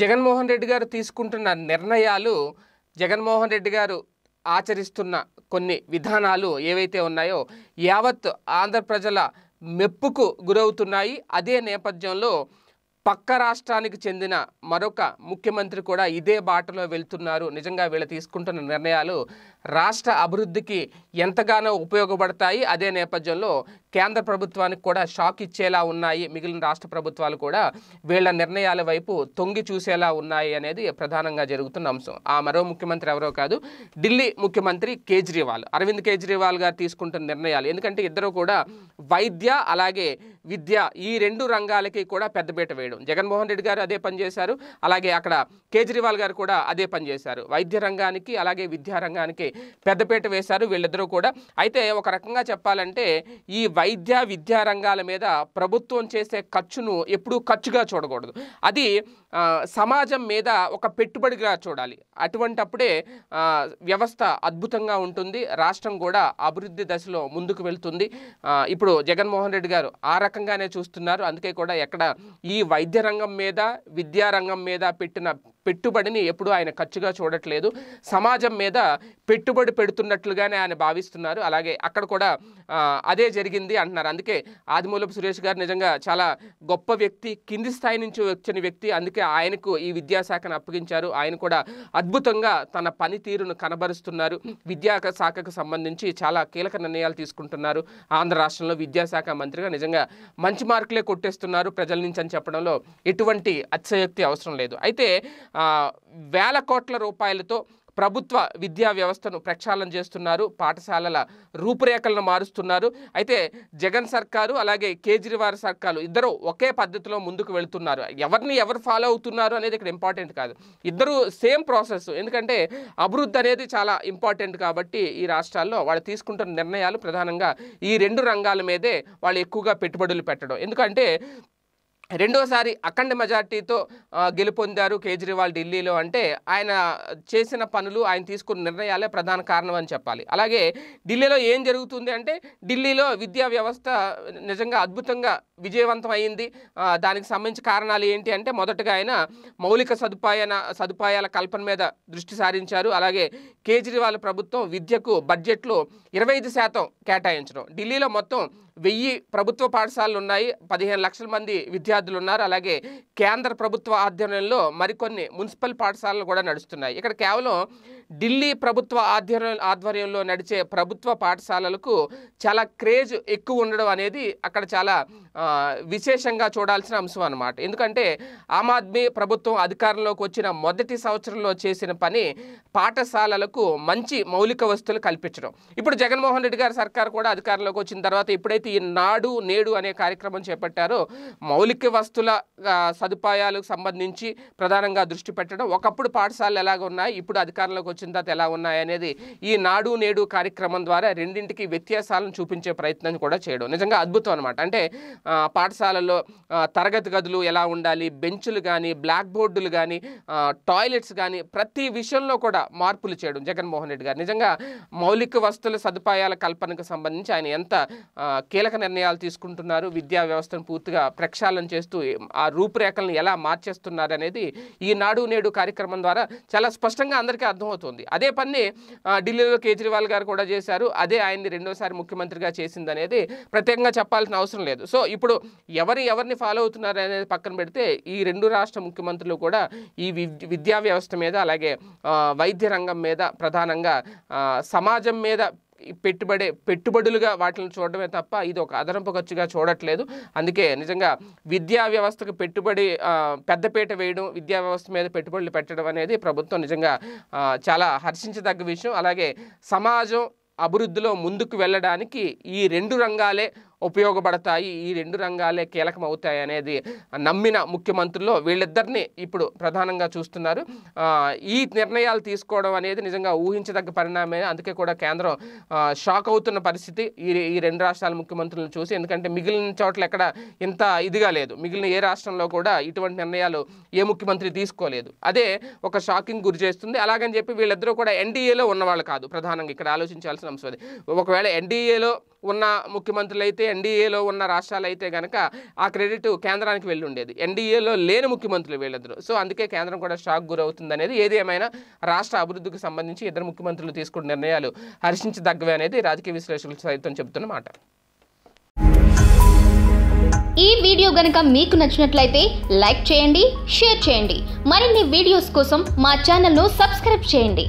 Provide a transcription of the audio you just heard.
జగన్మోహన్ రెడ్డి గారు తీసుకుంటున్న నిర్ణయాలు జగన్మోహన్ రెడ్డి గారు ఆచరిస్తున్న కొన్ని విధానాలు ఏవైతే ఉన్నాయో యావత్ ఆంధ్ర ప్రజల మెప్పుకు గురవుతున్నాయి అదే నేపథ్యంలో పక్క రాష్ట్రానికి చెందిన మరొక ముఖ్యమంత్రి కూడా ఇదే బాటలో వెళ్తున్నారు నిజంగా వీళ్ళు తీసుకుంటున్న నిర్ణయాలు రాష్ట్ర అభివృద్ధికి ఎంతగానో ఉపయోగపడతాయి అదే నేపథ్యంలో కేంద్ర ప్రభుత్వానికి కూడా షాక్ ఇచ్చేలా ఉన్నాయి మిగిలిన రాష్ట్ర ప్రభుత్వాలు కూడా వీళ్ళ నిర్ణయాల వైపు తొంగి చూసేలా ఉన్నాయి అనేది ప్రధానంగా జరుగుతున్న అంశం ఆ మరో ముఖ్యమంత్రి ఎవరో కాదు ఢిల్లీ ముఖ్యమంత్రి కేజ్రీవాల్ అరవింద్ కేజ్రీవాల్ గారు తీసుకుంటున్న నిర్ణయాలు ఎందుకంటే ఇద్దరు కూడా వైద్య అలాగే విద్య ఈ రెండు రంగాలకి కూడా పెద్దపీట వేయడం జగన్మోహన్ రెడ్డి గారు అదే పనిచేశారు అలాగే అక్కడ కేజ్రీవాల్ గారు కూడా అదే పనిచేశారు వైద్య రంగానికి అలాగే విద్యా రంగానికి పెద్దపీట వేశారు వీళ్ళిద్దరూ కూడా అయితే ఒక రకంగా చెప్పాలంటే ఈ వైద్య విద్యా రంగాల మీద ప్రభుత్వం చేసే ఖర్చును ఎప్పుడూ ఖర్చుగా చూడకూడదు అది సమాజం మీద ఒక పెట్టుబడిగా చూడాలి అటువంటప్పుడే వ్యవస్థ అద్భుతంగా ఉంటుంది రాష్ట్రం కూడా అభివృద్ధి దశలో ముందుకు వెళ్తుంది ఇప్పుడు జగన్మోహన్ రెడ్డి గారు ఆ రకంగానే చూస్తున్నారు అందుకే కూడా ఎక్కడ ఈ వైద్య రంగం మీద విద్యారంగం మీద పెట్టిన పెట్టుబడిని ఎప్పుడూ ఆయన ఖర్చుగా చూడట్లేదు సమాజం మీద పెట్టుబడి పెడుతున్నట్లుగానే ఆయన భావిస్తున్నారు అలాగే అక్కడ కూడా అదే జరిగింది అంటున్నారు అందుకే ఆదిమూలపు సురేష్ గారు నిజంగా చాలా గొప్ప వ్యక్తి కింది స్థాయి నుంచి వచ్చిన వ్యక్తి అందుకే ఆయనకు ఈ విద్యాశాఖను అప్పగించారు ఆయన కూడా అద్భుతంగా తన పనితీరును కనబరుస్తున్నారు విద్యా శాఖకు సంబంధించి చాలా కీలక నిర్ణయాలు తీసుకుంటున్నారు ఆంధ్ర రాష్ట్రంలో విద్యాశాఖ మంత్రిగా నిజంగా మంచి మార్కులే కొట్టేస్తున్నారు ప్రజల నుంచి అని చెప్పడంలో ఎటువంటి అత్యయక్తి అవసరం లేదు అయితే వేల కోట్ల రూపాయలతో ప్రభుత్వ విద్యా వ్యవస్థను ప్రక్షాళన చేస్తున్నారు పాఠశాలల రూపురేఖలను మారుస్తున్నారు అయితే జగన్ సర్కారు అలాగే కేజ్రీవాల్ సర్కారు ఇద్దరు ఒకే పద్ధతిలో ముందుకు వెళుతున్నారు ఎవరిని ఎవరు ఫాలో అవుతున్నారు అనేది ఇక్కడ ఇంపార్టెంట్ కాదు ఇద్దరు సేమ్ ప్రాసెస్ ఎందుకంటే అభివృద్ధి అనేది చాలా ఇంపార్టెంట్ కాబట్టి ఈ రాష్ట్రాల్లో వాళ్ళు తీసుకుంటున్న నిర్ణయాలు ప్రధానంగా ఈ రెండు రంగాల మీదే వాళ్ళు ఎక్కువగా పెట్టుబడులు పెట్టడం ఎందుకంటే రెండోసారి అఖండ మెజార్టీతో గెలుపొందారు కేజ్రీవాల్ ఢిల్లీలో అంటే ఆయన చేసిన పనులు ఆయన తీసుకున్న నిర్ణయాలే ప్రధాన కారణం అని చెప్పాలి అలాగే ఢిల్లీలో ఏం జరుగుతుంది అంటే ఢిల్లీలో విద్యా వ్యవస్థ నిజంగా అద్భుతంగా విజయవంతం అయింది దానికి సంబంధించి కారణాలు ఏంటి అంటే మొదటగా ఆయన మౌలిక సదుపాయన సదుపాయాల కల్పన మీద దృష్టి సారించారు అలాగే కేజ్రీవాల్ ప్రభుత్వం విద్యకు బడ్జెట్లో ఇరవై ఐదు శాతం కేటాయించడం ఢిల్లీలో మొత్తం వెయ్యి ప్రభుత్వ పాఠశాలలు ఉన్నాయి పదిహేను లక్షల మంది విద్యార్థులు ఉన్నారు అలాగే కేంద్ర ప్రభుత్వ ఆధ్వర్యంలో మరికొన్ని మున్సిపల్ పాఠశాలలు కూడా నడుస్తున్నాయి ఇక్కడ కేవలం ఢిల్లీ ప్రభుత్వ ఆధ్వర్య ఆధ్వర్యంలో నడిచే ప్రభుత్వ పాఠశాలలకు చాలా క్రేజ్ ఎక్కువ ఉండడం అనేది అక్కడ చాలా విశేషంగా చూడాల్సిన అంశం అనమాట ఎందుకంటే ఆమ్ ఆద్మీ ప్రభుత్వం అధికారంలోకి వచ్చిన మొదటి సంవత్సరంలో చేసిన పని పాఠశాలలకు మంచి మౌలిక వస్తువులు కల్పించడం ఇప్పుడు జగన్మోహన్ రెడ్డి గారి సర్కారు కూడా అధికారంలోకి వచ్చిన తర్వాత ఎప్పుడైతే ఈ నాడు నేడు అనే కార్యక్రమం చేపట్టారో మౌలిక వస్తువుల సదుపాయాలకు సంబంధించి ప్రధానంగా దృష్టి పెట్టడం ఒకప్పుడు పాఠశాలలు ఎలాగ ఉన్నాయి ఇప్పుడు అధికారంలోకి వచ్చిన తర్వాత ఎలా ఉన్నాయి అనేది ఈ నాడు నేడు కార్యక్రమం ద్వారా రెండింటికి వ్యత్యాసాలను చూపించే ప్రయత్నం కూడా చేయడం నిజంగా అద్భుతం అనమాట అంటే పాఠశాలలో తరగతి గదులు ఎలా ఉండాలి బెంచులు కానీ బ్లాక్ బోర్డులు కానీ టాయిలెట్స్ కానీ ప్రతి విషయంలో కూడా మార్పులు చేయడం జగన్మోహన్ రెడ్డి గారు నిజంగా మౌలిక వసతుల సదుపాయాల కల్పనకు సంబంధించి ఆయన ఎంత కీలక నిర్ణయాలు తీసుకుంటున్నారు విద్యా వ్యవస్థను పూర్తిగా ప్రక్షాళన చేస్తూ ఆ రూపురేఖలను ఎలా మార్చేస్తున్నారు అనేది ఈనాడు నేడు కార్యక్రమం ద్వారా చాలా స్పష్టంగా అందరికీ అర్థమవుతుంది అదే పని ఢిల్లీలో కేజ్రీవాల్ గారు కూడా చేశారు అదే ఆయన్ని రెండోసారి ముఖ్యమంత్రిగా చేసిందనేది ప్రత్యేకంగా చెప్పాల్సిన అవసరం లేదు సో ఇప్పుడు ఎవరు ఎవరిని ఫాలో అవుతున్నారు అనేది పక్కన పెడితే ఈ రెండు రాష్ట్ర ముఖ్యమంత్రులు కూడా ఈ విద్యా వ్యవస్థ మీద అలాగే వైద్య రంగం మీద ప్రధానంగా సమాజం మీద పెట్టుబడే పెట్టుబడులుగా వాటిని చూడడమే తప్ప ఇది ఒక అదనపు ఖర్చుగా చూడట్లేదు అందుకే నిజంగా విద్యా వ్యవస్థకు పెట్టుబడి పెద్దపీట వేయడం విద్యా వ్యవస్థ మీద పెట్టుబడులు పెట్టడం అనేది ప్రభుత్వం నిజంగా చాలా హర్షించదగ్గ విషయం అలాగే సమాజం అభివృద్ధిలో ముందుకు వెళ్ళడానికి ఈ రెండు రంగాలే ఉపయోగపడతాయి ఈ రెండు రంగాలే కీలకం అవుతాయి అనేది నమ్మిన ముఖ్యమంత్రుల్లో వీళ్ళిద్దరిని ఇప్పుడు ప్రధానంగా చూస్తున్నారు ఈ నిర్ణయాలు తీసుకోవడం అనేది నిజంగా ఊహించదగ్గ పరిణామే అందుకే కూడా కేంద్రం షాక్ అవుతున్న పరిస్థితి ఈ ఈ రెండు రాష్ట్రాల ముఖ్యమంత్రులను చూసి ఎందుకంటే మిగిలిన చోట్ల ఎక్కడ ఇంత ఇదిగా లేదు మిగిలిన ఏ రాష్ట్రంలో కూడా ఇటువంటి నిర్ణయాలు ఏ ముఖ్యమంత్రి తీసుకోలేదు అదే ఒక షాకింగ్ గురి చేస్తుంది అలాగని చెప్పి వీళ్ళిద్దరూ కూడా ఎన్డీఏలో ఉన్నవాళ్ళు కాదు ప్రధానంగా ఇక్కడ ఆలోచించాల్సిన అంశం అది ఒకవేళ ఎన్డీఏలో ఉన్న ముఖ్యమంత్రులు అయితే ఎన్డీఏలో ఉన్న రాష్ట్రాలు అయితే కనుక ఆ క్రెడిట్ కేంద్రానికి వెళ్ళి ఉండేది ఎన్డీఏలో లేని ముఖ్యమంత్రులు వీళ్ళిద్దరు సో అందుకే కేంద్రం కూడా షాక్ గురవుతుంది అనేది ఏది ఏమైనా రాష్ట్ర అభివృద్ధికి సంబంధించి ఇద్దరు ముఖ్యమంత్రులు తీసుకున్న నిర్ణయాలు హర్షించదగ్గవే అనేది రాజకీయ విశ్లేషకులు సైతం చెబుతున్నమాట ఈ వీడియో గనక మీకు నచ్చినట్లయితే లైక్ చేయండి షేర్ చేయండి మరిన్ని వీడియోస్ కోసం మా ఛానల్ను సబ్స్క్రైబ్ చేయండి